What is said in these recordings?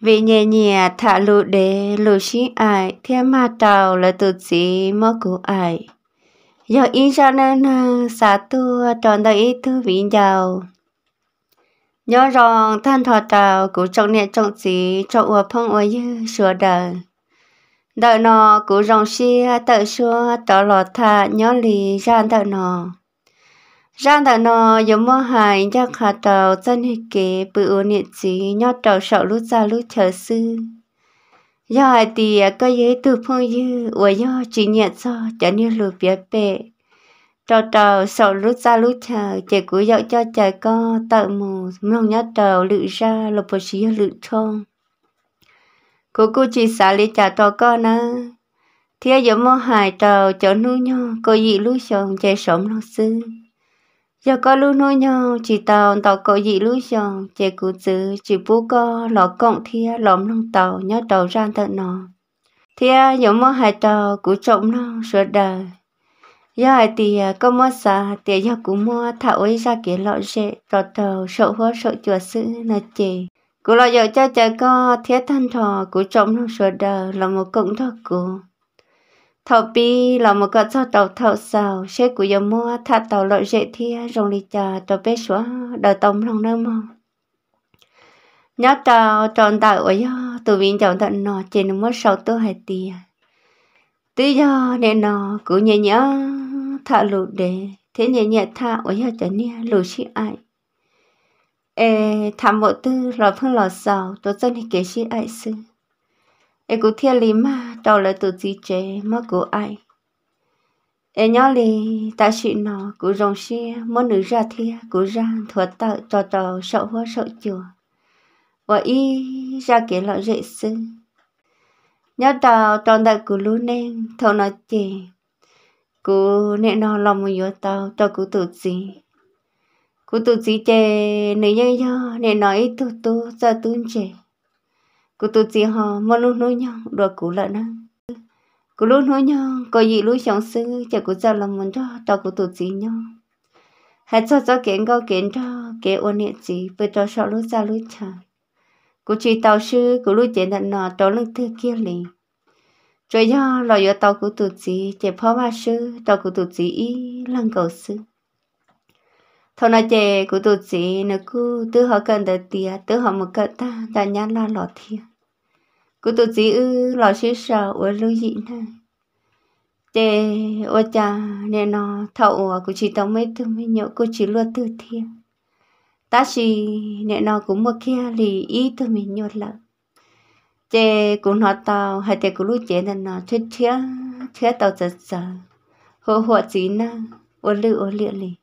vì nhẹ nhẹ thả lụ để lụ xí ai thế mà tàu là tự chỉ mơ cụ ai giờ in cho nên xả tu tròn đời ít thứ vị giàu nhớ rằng than thọ tàu cũng trong nhẹ trong chỉ trọng ua phong ua dư sửa đời đợi nó cũng rong xia tự xua tỏ lọt thả nhớ lì gian đời nó rằng thằng nó giống mơ hài nhắc khả tàu dân hệ kế bự ổn nhiệt chí nhó tàu sợ lúc ra lúc chờ sư. Do hai tì à, có giấy từ phong dư ủa do chỉ nhận do chả như lụt bia bệ. Tàu tàu sợ lúc ra lúc chờ chỉ cú dạo cho trời co tạo mù mong nhó tàu lự ra lục bộ sĩ lự trong. Cô cô chỉ xả lý trả tàu con á. Thế giống mơ hài tàu chỗ nu nhau cô dị lúc sống chạy sống lòng xưa giờ có lúc nói nhau chỉ tàu tàu có gì lúc giờ chỉ cứ giữ chỉ bố có lọ cộng thia lõm lông tàu nhớ tàu ra tận nó thia giống mơ hai tàu cú trọng nó sửa đời giờ hai tìa có mơ xa tìa giờ cũng mơ thảo ấy ra kia lọ rễ tàu tàu sợ hóa sợ chùa sự là chị cú lọ giờ cho trời có thiết thân thọ cú trọng nó sửa đời là một cộng thọ cú thầu bi là một cái cho tàu thầu sầu xe của giờ mua thà tàu lợi dễ thi rong lì trà tàu bé xóa đào tông lòng nơi mò nhớ tàu tròn tàu ở yo từ viên chọn tận nọ trên nó mất sáu tư hai tì tí do nên nọ cứ nhẹ nhẹ thà lụ để thế nhẹ nhẹ thà ở yo trở nia lụ xí ai ê thảm bộ tư lọ phương lọ sầu tôi chân thì kể xí ai xưa em cũng thiên lý mà đâu là tự gì chế mà cố ai em nhớ lì ta chị nó cứ rồng xe muốn nữ ra thiên cứ ra thuật tạo cho trò sợ hoa sợ chùa và y ra kế lọ dễ sư nhớ tàu tròn đại cứ lũ nên thâu nó chế, cứ nè nó lòng một yếu tao cho cứ tự gì cứ tự gì chế nếu như nhớ nè nói tu tu ra tu chế cô tu chỉ họ mà lúc nói nhau đồ cũ lại nè cô luôn nói nhau có gì lúc sống sư chả có giao làm mình cho tao cô tu chỉ nhau hãy cho cho kiện gao kiện cho kẻ ôn niệm gì bây cho sợ lúc ra lúc chả cô chỉ tao sư cô luôn chuyện đàn nọ tao lưng thư kia liền rồi do lo yo tao cô tu chỉ chả phó ba sư tao cô tu chỉ ý lăng cầu sư thôi nói chè của tụt gì nó cứ tự họ cần đợt tiền tự họ một cận ta đã nhà lo lọ tiền, của tụt gì ư lọ xí sợ ở lưu dị này chè ở cha nên nó thậu của chị tao mấy thứ mấy nhậu cô chỉ luôn từ thiện, ta chỉ nên nó cũng một kia lì ý tụi mình nhậu lợn chè cũng nó tao hay chè cũng lúc chè nên nó chết chết chết tao giật giật hồ hồ gì na ở lưu ở liệu liền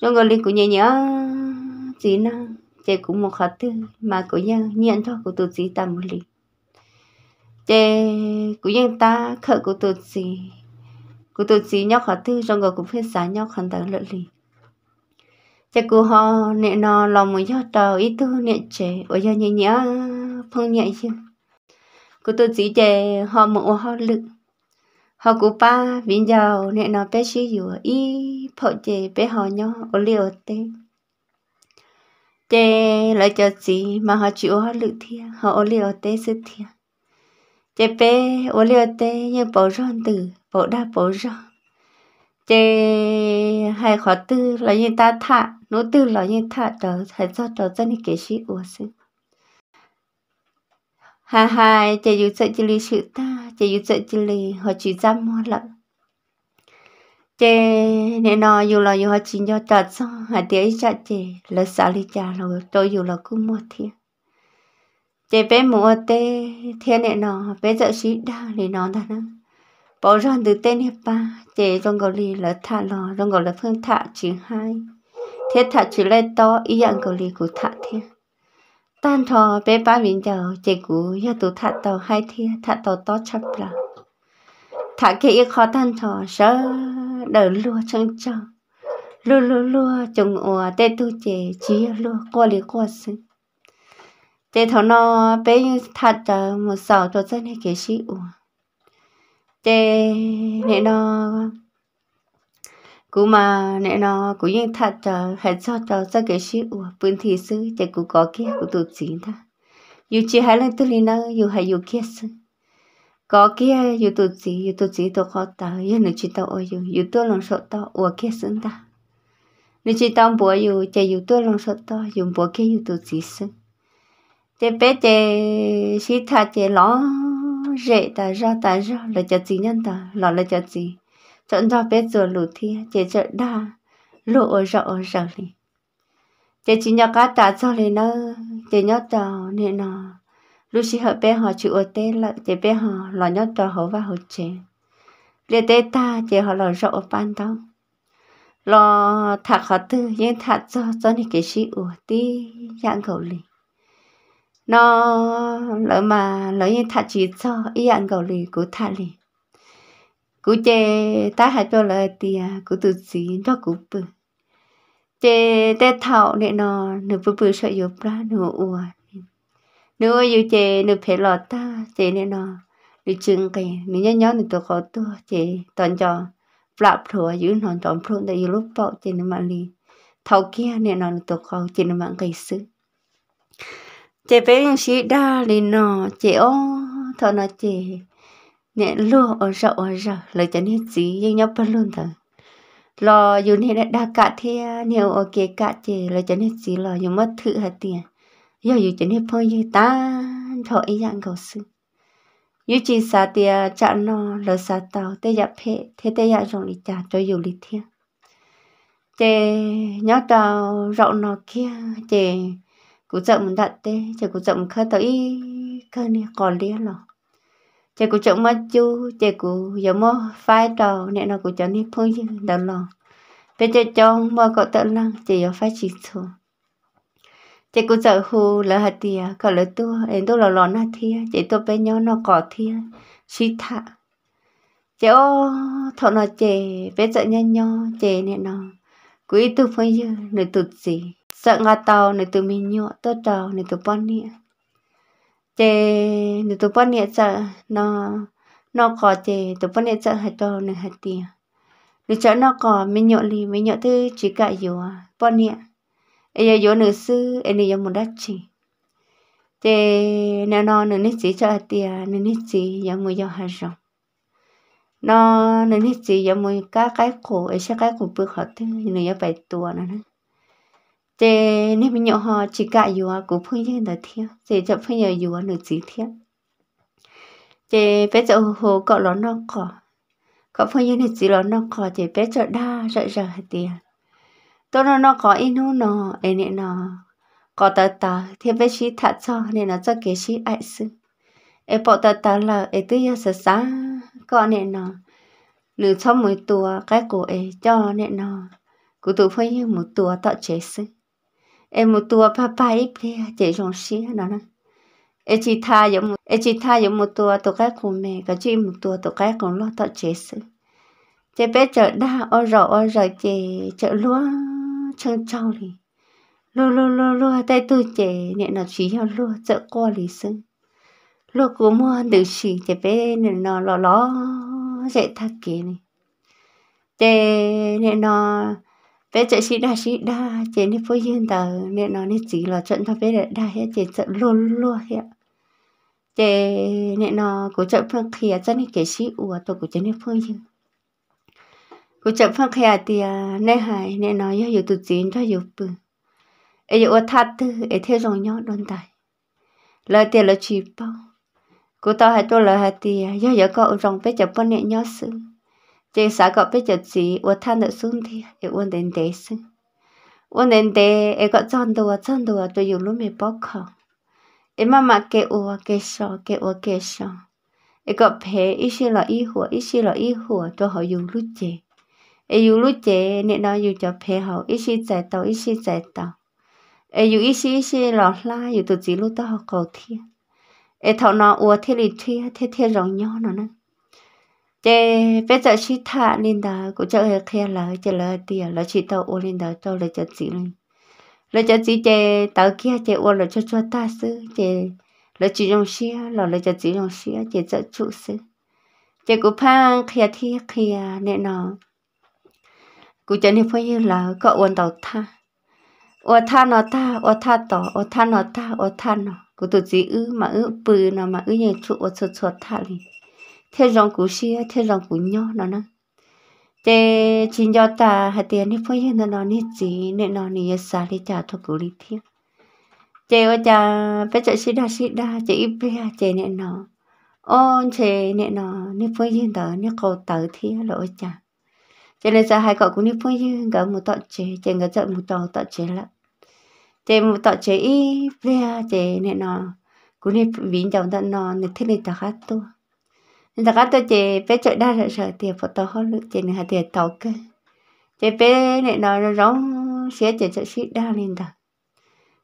rồi người lính cũng nhẹ nhớ gì nó chị cũng một khát tư mà cũng nhau nhận thôi của tôi chị ta một lý chị cũng nhân ta khở của tôi chị của tôi chị nhóc khát tư rồi người cũng phải xả nhóc khăn tặng lợi lý chị của họ nè nó lòng một giọt đầu ít tư nè chị ở giờ nhẹ nhớ phong nhẹ chứ của tôi chỉ chị họ một họ lực họ cụ ba vĩnh giàu nên nó bé xí dù ý phở chế bé họ nhau ở liều tê chế lại cho gì mà họ chịu họ lự thia họ ở liều tê sư thia chế bé ở liều tê như bỏ ròn từ bỏ đa bỏ ròn chế hay khó tư là như ta thạ nỗ tư là như thạ đó hay cho đó dân thì kế sĩ ủa sinh ha ha chả dụ sợ chỉ lì sự ta chả dụ sợ chỉ lì họ chỉ dám mua lắm chê nên nó dù là dù họ chỉ cho chặt xong hả tiếc chặt chê là xả lì chả rồi tôi dù là cũng mua thiệt chê bé mua tê thiên nên nó bé sợ sĩ đa thì nó ta nó bỏ ra từ tên hiệp ba chê trong gọi lì là thả lò trong gọi là phương thả chữ hai thế thả chữ lên to ý dạng gọi lì của thả thiên tan thò bé ba mình đầu chị cú ya tụ thả tàu hai thi thả tàu to chập là thả kia khó tan thò sợ đỡ lúa chân chân lúa lúa lúa trồng ủa tê tu chè chỉ lúa qua lì qua sưng tê thọ nó bé thả tàu một sào cho dân hay kể sĩ ủa tê nè nó cú mà nè nó cú yên thật chờ hết cho chờ cho cái gì u bên thì sư chạy cú có kia cú tụt chín ta dù chỉ hai lần tôi lên nó dù hai dù kia sư có kia dù tụt gì dù tụt gì tôi khó ta yên nó chỉ tao ôi dù dù tôi lòng sợ tao u kia sư ta nếu chỉ tao bùa dù chỉ dù tôi lòng sợ tao dùng bùa kia dù tụt gì sư chỉ bé thế sĩ thật thế ló rễ ta ra ta ra là chặt gì nhân ta là là chặt gì chọn ra bé giờ lù thi chế chợ đa lù ở rõ ở rõ lì chế chỉ nhớ cá tạ cho lì nó chỉ nhớ tàu nên nó lúc xí hợp bé họ chịu ở tê là chế bé họ lo nhớ tàu họ và họ chế lệ tê ta chế họ lo rõ ở ban đó lo thạc họ tư nhưng thạc cho cho nên cái xí ủa tí dạng cầu lì nó lỡ mà lỡ như thạc chỉ cho ý dạng cầu lì của thạc lì cú chê ta hãy cho lời thì cú tự gì cho cú bự chê tê thảo nè nó nửa bự bự sợ yếu ra nửa ua nửa yếu chê nửa phê lọt ta chê nè nó nửa chừng cái nửa nhớ nhớ nửa tôi khó tôi chê toàn cho lạp thừa yếu nó chọn phun tại yếu lúc bọ chê nửa mạng lì thảo kia nè nó nửa tôi khó chê nửa mạng cái sự chê bé sĩ đa lì nó chê ô thọ nó chê nè lúa ở ờ, rậu ở ờ, rậu lời cho nên gì nhưng nhau bận luôn thằng lo dù nè đã đa cả thế nhiều ở kia cả chè lời cho nên gì lo dù mất thử hạt tiền giờ dù cho nên phơi như ta thọ ý dạng cầu sư dù chỉ xa tiền chặn nó lỡ xa tàu tê dạ phê thế tê dạ rộng lý trả cho dù lý thiên chè nhau tàu rậu nó kia chè cũng rộng đặt tê chè cũng rộng khơi tới khơi nè còn liên rồi chị cũng chồng mà chú chị cũng giờ mua phải trò nè nó cũng chồng đi phun đầu lò bây giờ chồng mua có tự năng chị giờ phai chỉ số chạy cụ sợ hù lỡ hạt tìa cậu lỡ tua em tôi là lo na thia chị tôi bên nhau nó cỏ thia suy thạ chị ô thọ nó chạy bây giờ nhau nhau chị nè nó quý tu phun giờ nửa tụt gì sợ ngã tàu nửa tụi mình nhọ tơ tàu nửa tụi bọn nè chế để tụi bọn nhẹ sợ nó nó có chế tụi bọn nhẹ sợ hay cho nên hay tiền để chợ nó có mình nhọ lì mình nhọ thứ chỉ cả yếu bọn nhẹ ấy yếu nữ sư ấy yếu một đắc chỉ chế nó à, nó nữ nít chỉ cho hay tiền nữ nít chỉ yếu một yếu hay rồi nó nữ nít chỉ yếu một cá cái khổ ấy sẽ cái khổ bước họ thứ nữ yếu bảy tuổi nữa 这那边鸟哈只干有啊，古朋友的天，这这朋友有啊，能几天？这别走 hồ có lón nó có có phong như này chỉ lón nó có thì bé chợ đa sợ sợ tiền tôi nó có in nó nó ấy nên nó có tờ tờ thì bé chỉ thật cho nên nó cho kế chỉ ai sự ấy bỏ tờ tờ là ấy tự do sợ sáng có nên nó nửa cho mỗi tua cái cổ ấy cho nên nó cụ tụ phong một tua tạo chế sự em một tua pa pa ít ple chạy rong xí nó nó em chỉ tha giống em chỉ tha giống một tua tổ cái của mẹ cái chỉ một tua tổ cái của lo tao chết sự chế bé chợ đa ô rọ ô rọ chế chợ lúa chân trâu đi, lô lô lô lô tay tôi chế nhẹ nó chỉ heo lúa chợ qua lì sưng lúa của mua được xì chế bé nên nó lò ló dễ thắt kia này chế nên nó bé chạy xí đa xí đa chế nên phơi hiên tờ nên nó nên chỉ là trận thôi bé để đa hết chế trận luôn luôn hết chế nên nó cố trận phương khía chân nên kể xí ủa tôi cố chế nếp phơi hiên cố trận phương khía thì à, nên hài nên nó yêu yêu tụt chín cho yêu bự ấy yêu thắt tư ấy theo dòng nhau đơn tài lời tiền là chỉ bao cố tao hay tôi lời hay thì yêu yêu có dòng bé chập bên nhẹ nhau sướng trên xã gọi bây giờ chỉ ô than được xuống thì ở ôn đến đế sinh ôn đến đế ở gọi chọn đồ chọn đồ tôi dùng lúc mình bóc khó ở mà mà kêu ô kêu sọ kêu ô kêu sọ ở ít xí là ít hùa ít xí là ít hùa tôi họ dùng lúc chế ở dùng lúc chế nên nó dùng cho họ ít xí chạy tàu ít xí chạy tàu ở ít xí ít xí là la dùng từ chỉ đó họ cầu thiên ở thọ nó ô thiên lý thiên thiên thiên rộng nhỏ chế bây giờ chị thả lên đó cũng cho hơi khe là chế là tiền là chị tàu ôn lên đó cho là cho chị lên là cho chị chế tao kia chế ô là cho cho ta sư chế là chị dùng xe là là cho chị dùng xe chế cho chủ sư chế cũng phang khe thi khe nè nó cũng cho nên phải như là có ôn tàu tha ô tha nó ta ô tha tỏ ô tha nó ta ô tha nó cũng tự chỉ ư mà ư bự nó mà ư như chủ ô cho cho tha liền thế rong cú xia thế rong cú nhó nó nó thế chỉ nhớ ta hạt tiền đi phơi nó nó nít gì nên nó nít xa đi trả thôi cú đi thiên thế ở nhà bây giờ xí đa xí đa chị ít bia à, chị nên nó ôn chị nên nó nít phơi yên đó nít cầu tử thiên lỗi chả cho nên giờ hai cậu cũng nít phơi yên gỡ một tọt chế chị gỡ giận một tọt tọt chế lại chị một tọt chế ít bia à, chị nên nó cũng nít vín chồng tận nó nít thế này ta khác tôi nên dạ các tôi chỉ bé chơi đa sợ sợ thì phải tao hơn chỉ nữa thì tao cơ chỉ bé này nó giống rong xé chơi sợ đa lên ta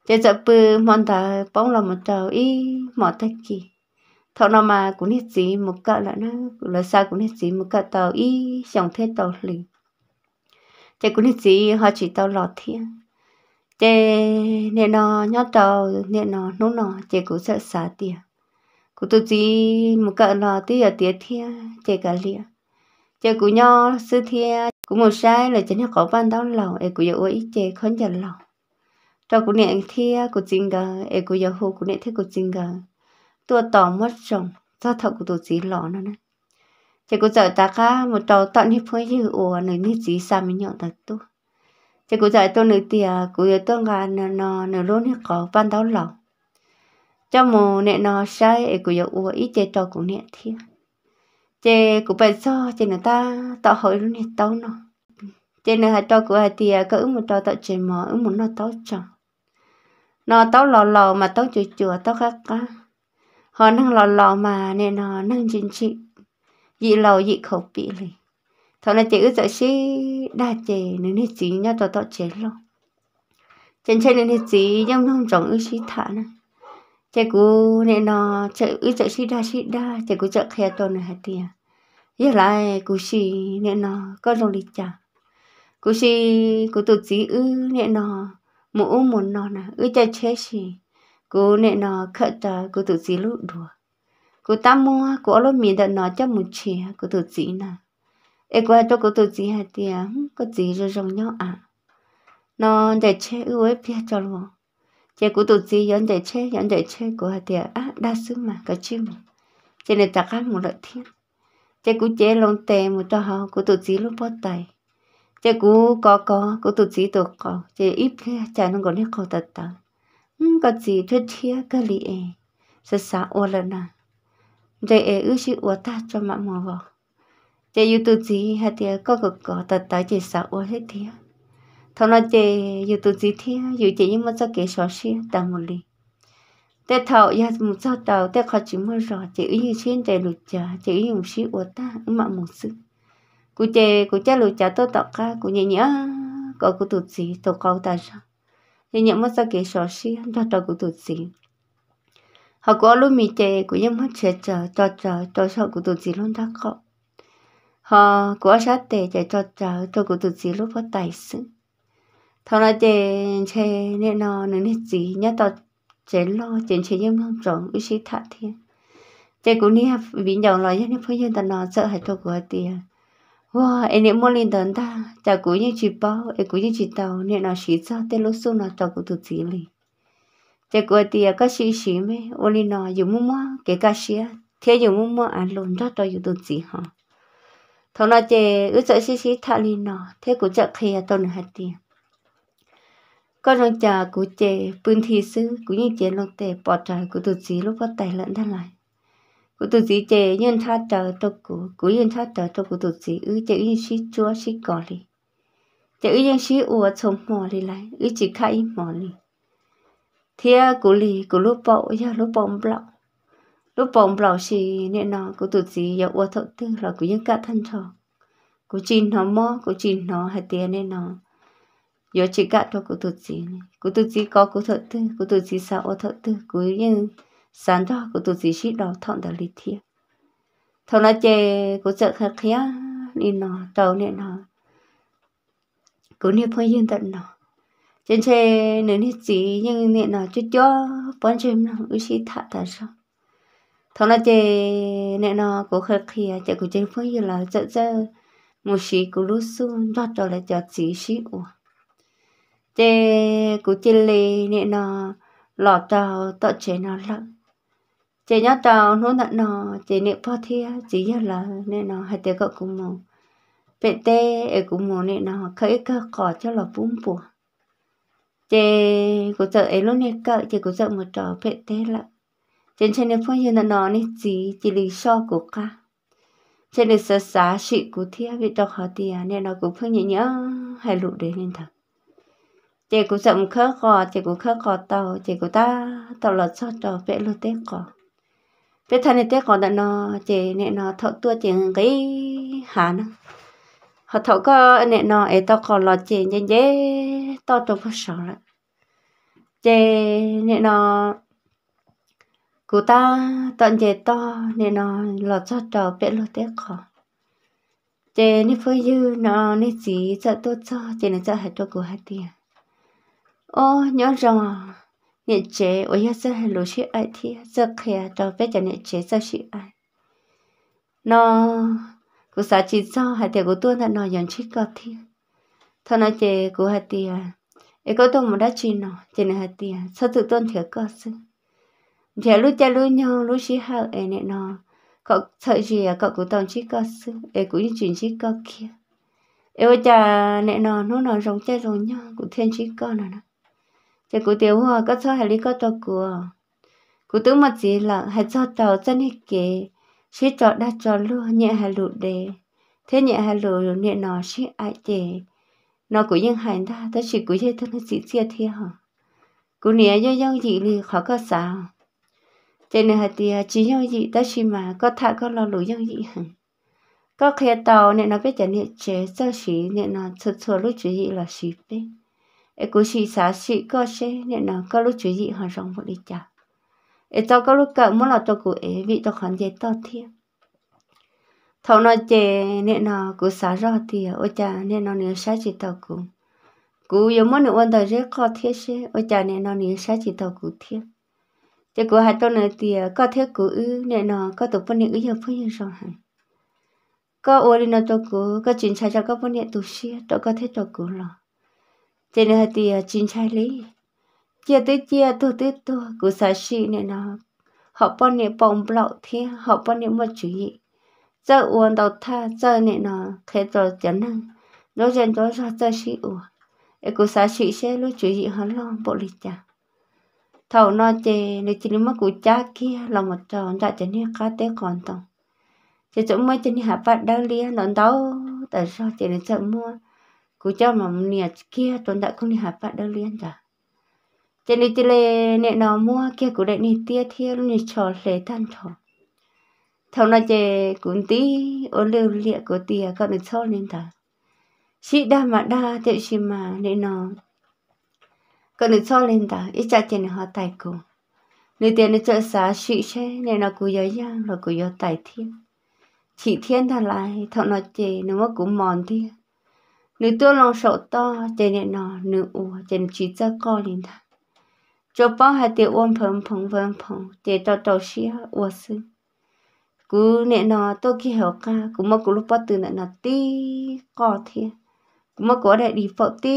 chỉ chơi bự mòn ta bóng là một trầu y mỏ tay kỳ thọ nó mà cũng hết gì một cỡ là nó là sao cũng hết gì một cỡ tàu y xong thế tàu lì chỉ cũng hết gì họ chỉ tàu lọt thiên chỉ nên nó nhớ tàu nên nó nú nó chỉ cũng sợ xả tiền cô tôi chỉ một cỡ lò tí ở tía thia chạy cả lìa chạy cú nho sư thia cú một sai là nhớ có văn đau lòng ấy cú giờ ôi chạy khó nhận lòng cho cú nè thia cú chính gờ ấy cú giờ hồ cú nè thia cú chính gờ tôi tỏ mất rồng cho thật cú tôi chỉ lỏ nó nè chạy cú giờ ta cá một trò tận hiệp phơi như ủa nơi như chỉ xa mới nhọn thật tôi chạy cú giờ tôi nơi tía cú giờ tôi gà nè nò nè luôn có văn đau lòng cho mù nè nó sai ấy cũng yêu ý chế cho cũng nè thiệt chế của phải do chế người ta tạo hội luôn nè tao nó chế này hạt cho của hai tia có ứng một trò tạo chế mỏ ứng một nó tao cho nó tao lò lò mà tao chừa chừa tao khác cá họ năng lò lò mà nè nó năng chính trị dị lò dị khẩu bị lì thọ là chế ước dạy sĩ đa chế nên hết chí nhá tao tạo chế lo trên trên nên hết chí nhông nhông trọng ước sĩ thả này chạy cú nè nó chạy ý chạy xí đa xí đa chạy cú chạy khe to nè hạt tiền giờ lại cú xí nè nó có lòng lịch chả cú xí cú tổ xí ư nè nó mũ muốn một nó nè ư chạy chế xí cú nè nó khờ ta cú tổ xí lụ đùa cú ta mua cú lỗ miệng đợt nó cho một chè cú tổ xí nè ê qua cho tôi cú tụt xí hạt tiền có gì rồi dòng nhau à nó để chế ư ấy pia cho luôn 这古都只人得吃，人得吃，古还得啊，大叔嘛，个吃嘛，这里大家木乐天，这古这龙地木到好，古都只路不带，这古哥哥古都只都哥，这一片在那个里口得到，嗯，个只这天个里诶，是啥我了呢？这诶，有时我打着嘛么喎，这有都只还得各个各得到这啥我那天。thôi nó chơi dù tụi gì thì dù chơi nhưng mà cho cái sọ xí tao một ly tê thầu ya một sao tàu tê khó chịu mưa rõ chỉ ý xuyên chạy lụt chả chỉ ý một xí ủa ta ứng mạng một sự cụ chê cụ cha lụt chả tôi tọt ca cụ nhẹ nhẽ có cụ tụt gì tàu câu ta sao nhẹ nhẽ mất sao cái sọ xí cho tàu cụ tụt gì họ có lúc mì chơi, cụ nhắm mắt chè chờ cho chờ cho sợ cụ tụt gì luôn đã khó họ của sát tệ chạy cho chờ cho cụ tụt gì lúc có tài xứng thằng là chè chè nên nó nên hết gì nhá tao chén lo chén chè nhưng không chọn ít xí thạ thiên chè cũng nia vì nhau lo nhá nên phải dân ta nó sợ hại tôi của tiền wow em nên mua lên tận ta chả cũng như chị bao em cũng như chị tàu nên nó xí ra tên lúc xưa nó tao cũng tự chỉ liền chè của tiền các xí xí mê ô lên nó dùng mua mua cái cả xí thế dùng mua mua ăn luôn đó tao dùng tự chỉ hả thằng là chè ước sợ xí xí thạ lên nó thế cũng chả kia à, tao nữa hạt tiền có rong chờ của chè bươn thì sứ, cũng như chè lòng tè bỏ trà của tụt gì lúc bắt tay lẫn thân này, của tụt gì chè nhân tha chờ cho của của nhân tha chờ cho của tụt gì, ư chè như xí chúa xí cỏ đi, chè ư như xí ùa chồng mò đi lại ư chỉ khai mò đi, thế của lì của lúc bỏ giờ lúc bỏ bọ lúc bỏ bọ gì, nè nó của tụt gì giờ ùa thọ tư là của nhân cả thân trò của chín nó mò của chín nó hay tiền nè nó yo chỉ chỉ, chỉ gạt có thợ tư, chica to kututsi kututsi ko kutut kututsi sa sáng kuyin san to chỉ shi đó thon da li thia thon na che ku sợ khát khía đi nọ tàu ni nọ, cứ ni phơi yên tận nọ. trên xe nếu ni chỉ nhưng ni nọ chút cho bọn chim nó cứ chỉ thả thả sao thằng nó chê nè nọ cố khờ khía chả cố trên phơi như là chợ chợ một xí cố lúc xuống cho cho lại cho chỉ xí ủa chế cụ chê lì nè nó lọ tàu tọ chế nó lợn chế nhá tàu nó nặng nó chế nè pho thia chỉ giờ là nè nó hai tiếng cậu cũng mồ bệ tê ở cũng mồ nè nó khởi cơ cỏ cho là bún bùa chế cụ chợ ấy luôn nè cỡ chế cụ chợ một trò bệ tê lợn trên trên nè phong hiền nó nè chỉ chỉ lì so của ca trên nè sợ xá sĩ cụ thia bị đọc họ tiền nè nó cũng phương nhẹ nhớ hay lụ để nên thật chị cũng sầm khớ cò chị cũng khớ cò tàu chị cũng ta tàu lọt xót trò vẽ lô tết cò vẽ thân này tết cò đã nó chị nè nó thọ tua chị cái hà nó họ thọ có nè nó ấy tao cò lọt chị nhẹ nhẹ tao trâu phát sợ rồi, chị nè nó cụ ta tận chị to nè nó lọt xót trò vẽ lô tết cò chị nè phơi dư nó nè chỉ sợ tốt cho chị nè sợ hết cho cô hết tiền ô nhớ rằng nghệ chế ở nhà sẽ lối chuyện ai thì giờ khỏe, cho về cho nghệ chế giờ chuyện ai nó cô xã chỉ sao hay tiệc của tôi là nó nhận chuyện có thì thôi nói chế à. của hai tiệc ấy có tôi một đã chuyện nó chỉ là hai tiệc sao tự tôn thiệt có sự thiệt à, lúc cha lúc nhau lúc chỉ hao ấy nè nó cậu sợ gì à cậu cũng tông chỉ có sự ấy cũng chuyện chỉ có kia ấy cha nè nó nó nó giống cha rong nhau cũng thiên chỉ có nó nữa chỉ cụ tiểu hoa có cho hệ lý có to của cụ tướng mà chỉ là hệ cho tàu chân hết kể sĩ trọ đã trọ luôn nhẹ hệ lụt đề thế nhẹ hệ lụt nhẹ nó sĩ ai chế nó cũng ยัง hành ta ta chỉ cụ chơi thân sĩ chia thiệt hả cụ nĩa do nhau dị lì khó có sao trên này hạt tia chỉ nhau gì ta chỉ mà có thạ có lo lụi nhau dị hả có khe tàu nên nó biết chả niệm chế sao sĩ nên nó thật sự lúc chỉ gì là sĩ bên e cú sĩ xã sĩ có sẽ nên là có lúc chú gì họ rong vào đi chả e tao có lúc cả muốn là tao cụ e vì tao khán dễ tao thiệt thầu nói chè nên là cú xã rõ thì ôi cha nên là nếu xã chỉ tao cụ cú yếu muốn được ôn tao rất khó thiết sẽ ôi cha nên là nếu xã chỉ tao cụ thiết chỉ cú hai tao nói thì có thiết cú ư nên là có tụ phân niệm ư giờ phân niệm rồi hẳn có ôi nên nó tao cụ có chuyện sai cho có phân niệm tụ sĩ tao có thiết tao cụ là chỉ nên thì chính trai lý chia tới chia tu tới tu của xã sĩ này nó họ bọn này bồng bạo thế họ bọn này mất chú ý giờ uống đầu tha giờ này nó thế rồi chân năng nó dần đó ra giờ sĩ uống cái của xã sĩ xe lúc chú ý hắn lo bộ lịch chả thầu nó chê nếu chỉ mất của cha kia là một tròn đã cho này cá tế còn tông chỉ chúng mới cho nên hạ phát đau lia nó đâu, tại sao chỉ nên sợ mua cú cho mà mamnia kia tuần đã không đi hạp bạn đâu liên ta, trên đi tê lê nè nó mua kia cũng đại nè tia thiê luôn nè trò lệ than trò thầu nó chè cũng tí ô lưu lịa của tia còn được cho nên ta chị đa mà đa tệ chị mà nè nó còn được cho nên ta ít cha trên họ tài cùng nè tiền nè chợ xá chị che nè nó cũng giỏi giang rồi cũng giỏi tài thiên chị thiên ta lại thầu nó nếu mà cũng mòn thiên nữ tôi lòng sổ to trên nè nọ nữ u trên chỉ cho co lên ta cho bao hai tiêu ôn phồng phồng phồng phồng để cho tàu xia u sư cú nè nọ tôi kia hiểu ca cú mà cú lúc bắt từ nè nọ tí co thiệt cú mà có đại đi phở tí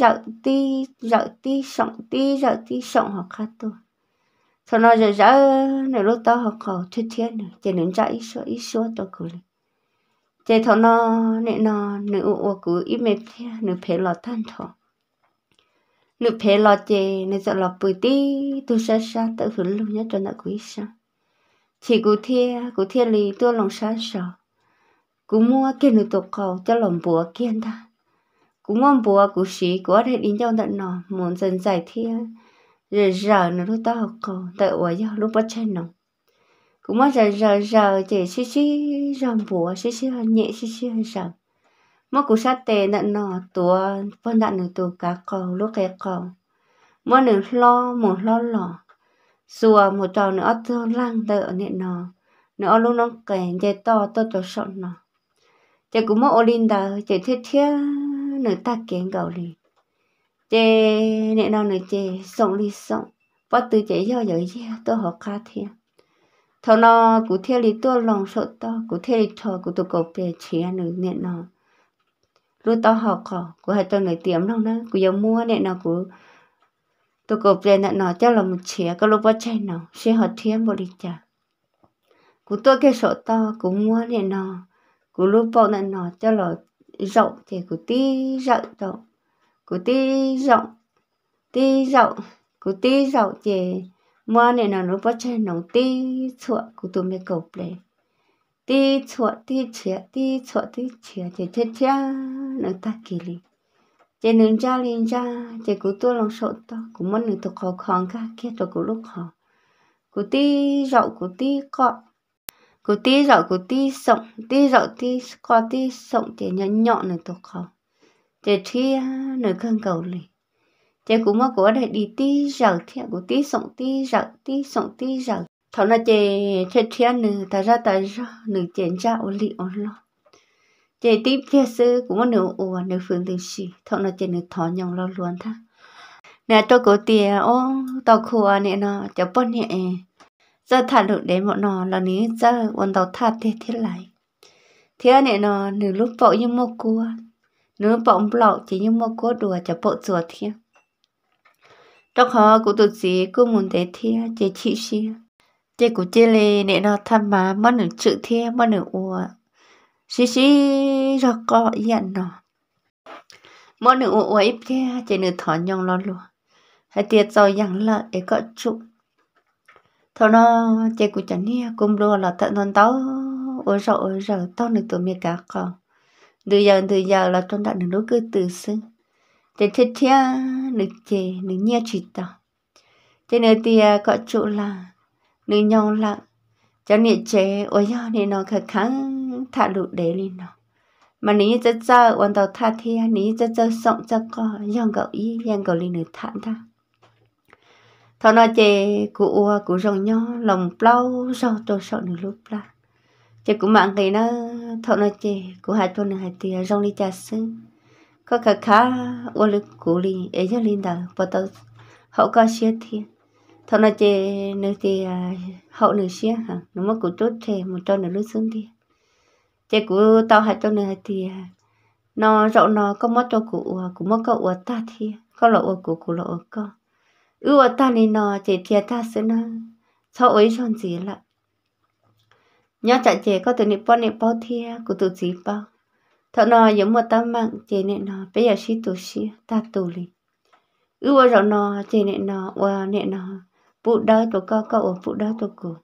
dạo tí dạo tí sọng tí dạo tí sọng hoặc khác tôi sau nó giờ giờ này lúc tao học khẩu thuyết thiên nè chỉ nên chạy số ít số tôi cười chế thọ nó nè nó nữ ô cứ ít mệt nữ phê lọ than thọ nữ phê lọ chế nữ sợ lọ bự tí tu sa sa tự hưởng luôn nhất cho nó quý sa chỉ cụ thia cụ thia lì tu lòng sa sợ cụ mua kia nữ tổ cầu cho lòng bùa kia ta cụ mua bùa cụ sĩ cụ ở đây đến trong tận nó muốn dần giải thia rồi giờ nó lúc tao cầu tại ở giờ lúc bắt chân nồng cũng mất giờ giờ giờ chỉ xí xí rầm bùa xí xí nhẹ xí xí rầm mất cú sát tê nặn nọ tua phân đạn nửa tua cá cầu lúc cái cầu mất nửa lo một lo lỏ xùa một trò nữa thương lang đỡ nẹ nọ nữa lúc nó kẻ chạy to to cho sợ nọ chạy cũng mất olin đờ chạy thiết thiết nửa ta kiến cầu đi chạy nẹ nọ nửa chạy sống đi sống bắt từ chạy do giờ gì tôi học ca thiên thầu nó cụ thể lý tua lòng sợ to cụ thể lý thọ cụ tụ cầu bè chỉ ăn được nè nó lúc to họ cỏ cụ hai tôi người tiệm lòng đó cụ giống mua nè nó cụ tụ cầu bè nè nó cho là một chĩa có lúc bao chay nó sẽ họ thiên bộ đi chả cụ tôi cái sợ to cụ mua nè nó cụ lúc bao nè nó cho là rộng thì cụ tí rộng rộng cụ tí rộng tí rộng cụ tí rộng thì mua nè nó nó bắt chơi nóng tí chuột của tôi mới cầu lệ tí chuột tí chè, tí chuột tí chè, thì chết chia nó ta kì lì chỉ nên cha liền cha chỉ của tôi lòng sốt to cũng muốn người tôi khó khăn cả kia tôi của lúc họ của tí rậu của tí cọ của tí rậu của tí sộng tí rậu tí cọ tí sọng, chỉ nhọn nhọn người tôi khó chỉ chia nơi cơn cầu liền chế cũng mà của để đi tí giờ thì của tí sống tí giờ tí sống tí giờ thằng nó chế chế thiên nữ ta ra ta ra nữ chế ra ô li ô lo chế tiếp theo sư cũng mà nữ ô nữ phương từ sĩ, thằng nó chế nữ thọ nhong lo luôn tha nè tôi có tiền ô tàu khua nè nó cháu bớt nhẹ giờ thả lụt đến bọn nó là ní giờ quần tàu thả thế thế lại thế nè nó nữ lúc bộ như mua cua nữ bộ lọ chỉ như mua cua đùa cháu bộ rùa thiên trong họ của tụi chị cũng muốn thế thia chế chị xia chế của chế lê nè nó tham mà mất nửa chữ thia mất nửa ua xí xí ra có giận nó mất nửa ua ua ít thia chị nửa thỏ nhong lo luôn hay tiệt rồi rằng lợi ấy có trụ thôi nó chế của chẳng nia cũng đua là tận non tao ôi rồi ôi rồi tao nửa tụi mẹ cả con từ giờ từ giờ là trong đại nửa lúc cứ từ xưa thế thế thế nữ chè nữ nhia chỉ tỏ thế nữa thì có chỗ là nữ nhau là cho nên chế ôi nhau nên nó khá kháng thả lụ để lên nó mà nếu như chơi chơi quan đầu thả thì nếu như chơi chơi sống chơi có giang gạo y giang gạo lên nữ thả ta thọ nó chè của của dòng nhau lòng plau rau tôi sợ nữ lúc là chè cũng mạng cái nó thọ nó chè của hai tuần hai tia dòng đi trà xưng có cả cá, ô lực cũ li ấy cho linh đào, bắt đầu hậu có xe thì thằng nào chơi nữa thì hậu nữa xe hả nó mất cũ chốt thì một trâu nữa lúc xuống thì chơi của tao hai trâu nữa thì nó rộng nó có mất cho cụ cụ mất cậu của ta thì có lộ của cụ lộ có ưu ta nên nó chơi thiệt ta sẽ nó sau ấy chọn gì lại nhớ chạy chơi, có từ nếp bao nếp bao thia của tụi gì bao thọ nó giống một tấm mạng chế nệ nó bây giờ xí tù xí ta tu lì ư ừ, rồi nó chế nệ nó và nệ nó phụ đau tổ cao cậu phụ đau tổ cổ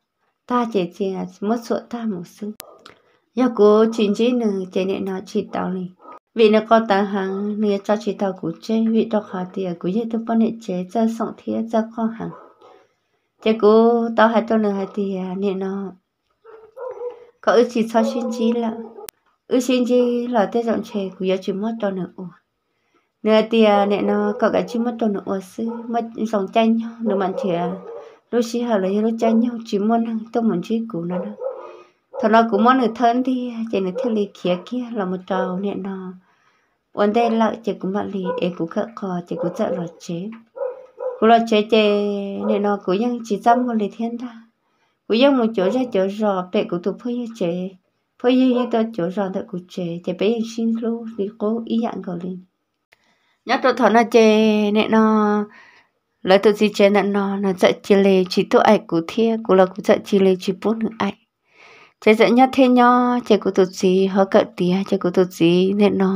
ta chế chế mất sụn ta một sư do cố chuyện chế nè chế nệ nó chỉ tao lì vì nó có tàng hàng nên cho chỉ tao cụ chế vì cho khả tiền cụ chế tôi bao nệ chế cho sọng thiết cho con hàng chế cố tao hai tôi nè hai tiền nệ nó cậu chỉ cho xin chí là ư xin chi là tê dọn chè cứ giờ chỉ mất tuần nữa nữa thì nè nó có cái chỉ mất tuần nữa sư mất dòng chanh nữa bạn trẻ à, lúc xí hà lấy lúc tranh nhau chỉ năng tôi muốn chỉ cũ nó thật nó cũng muốn được thân thì à, chỉ được thiết lý kia kia là một trò nè nó vấn đề là chỉ cũng bạn lì em cũng khờ khờ chỉ cũng sợ là chế cũng là chế chế nè nó chỉ dăm hơn lì thiên ta một chỗ ra chỗ rò bệ cũng tụi phơi chế phải bé ra cố ý lên. พอยยตัวจรอดกุเจจะไปชินลูลิโกอีหยังก็ลิน nhất tôi thọ nó chê nè nó lời tôi gì chê nè nó nó dạy chê lê chỉ tôi ảnh của thia của là cụ dạy chê lê chỉ bốn nữa ai chê sợ nhất thế nho chê của tôi gì họ cỡ tía chê của tôi gì nè nó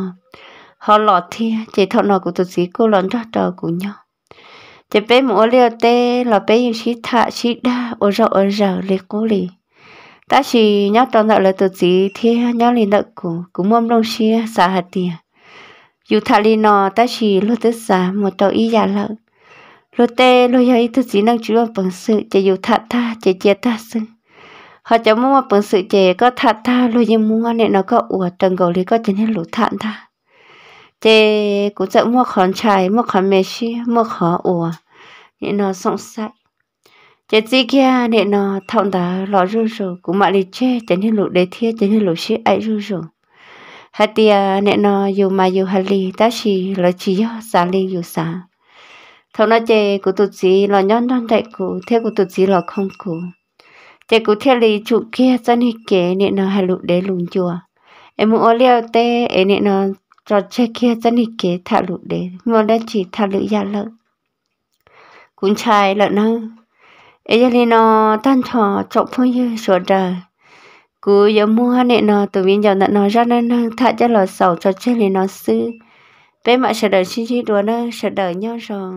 họ lọt thia chê thọ nó của tôi gì cụ lọt cho trò của nhau chê bé mua liều tê là bé yêu sĩ thạ sĩ đa ở rau ở rau lê cố lì ta chỉ nhắc trong đạo là tự chỉ thế nhắc lên đạo cũng cũng mong đông xia xa hạt tiền dù thà li nó ta chỉ lúc tức giả một tàu ý giả lợn lúc tê lúc ấy tự chỉ năng chúa bằng sự chỉ dù thà ta chỉ chia ta sự họ cho chẳng muốn bằng sự chỉ có thà ta lúc như mua nên nó có ủa trần cầu lý có chỉ nên lụt thà ta chỉ cũng chẳng mua khón trái mua khón mè xí mua khó ủa nên nó sống sạch chết gì kia nè nó thằng ta lọ rú rú cũng mà đi chết chẳng như lụ để thiết chẳng như lụ sĩ ai rú rú hạt tia à, nè nó dù mà dù hạt lì ta chỉ lọ chỉ yo xả lì dù xả thằng nó chế của tụt xí lọ nhon nhon đại cụ theo của tụt xí lọ không cụ chế của theo lì chủ kia chẳng như kế nè nó hạt lụ để lùng chùa em mua leo té em nè nó trò chơi kia chẳng như kế thả lụ để muốn đã chỉ thả lụ giả lợn cũng trai lợn hơn ấy giờ nó tan thọ trọng phong như sửa trời cứ giờ mua nè nó từ bên giờ nó nói ra nên năng thả cho lò sầu cho chơi lên nó sư bé mà sợ đời chi chi đùa nó sợ đời nhau rồi